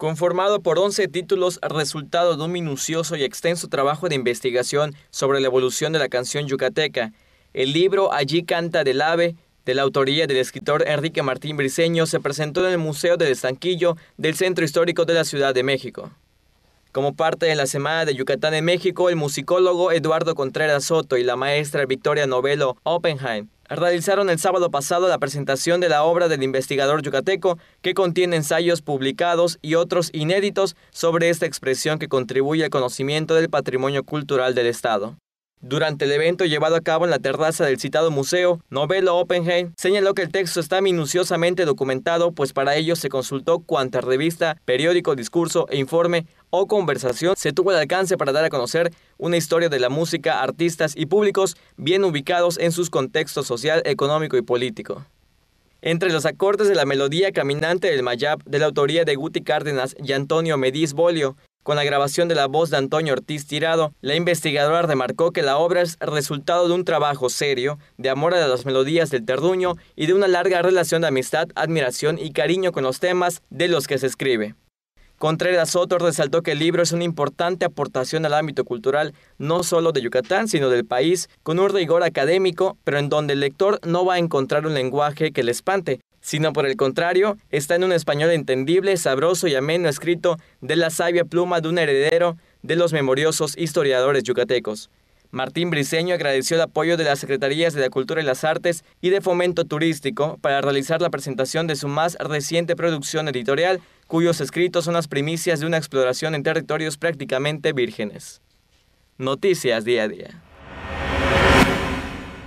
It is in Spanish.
Conformado por 11 títulos, resultado de un minucioso y extenso trabajo de investigación sobre la evolución de la canción yucateca, el libro Allí canta del ave, de la autoría del escritor Enrique Martín Briceño, se presentó en el Museo del Estanquillo del Centro Histórico de la Ciudad de México. Como parte de la Semana de Yucatán en México, el musicólogo Eduardo Contreras Soto y la maestra Victoria Novelo Oppenheim realizaron el sábado pasado la presentación de la obra del investigador yucateco, que contiene ensayos publicados y otros inéditos sobre esta expresión que contribuye al conocimiento del patrimonio cultural del Estado. Durante el evento llevado a cabo en la terraza del citado museo, Novelo Oppenheim señaló que el texto está minuciosamente documentado, pues para ello se consultó cuánta revista, periódico, discurso e informe o conversación se tuvo el alcance para dar a conocer una historia de la música, artistas y públicos bien ubicados en sus contextos social, económico y político. Entre los acordes de la melodía caminante del Mayab, de la autoría de Guti Cárdenas y Antonio Mediz Bolio, con la grabación de la voz de Antonio Ortiz Tirado, la investigadora remarcó que la obra es resultado de un trabajo serio, de amor a las melodías del terduño y de una larga relación de amistad, admiración y cariño con los temas de los que se escribe. Contreras Soto resaltó que el libro es una importante aportación al ámbito cultural, no solo de Yucatán, sino del país, con un rigor académico, pero en donde el lector no va a encontrar un lenguaje que le espante, sino por el contrario, está en un español entendible, sabroso y ameno escrito de la sabia pluma de un heredero de los memoriosos historiadores yucatecos. Martín Briceño agradeció el apoyo de las Secretarías de la Cultura y las Artes y de Fomento Turístico para realizar la presentación de su más reciente producción editorial, cuyos escritos son las primicias de una exploración en territorios prácticamente vírgenes. Noticias día a día.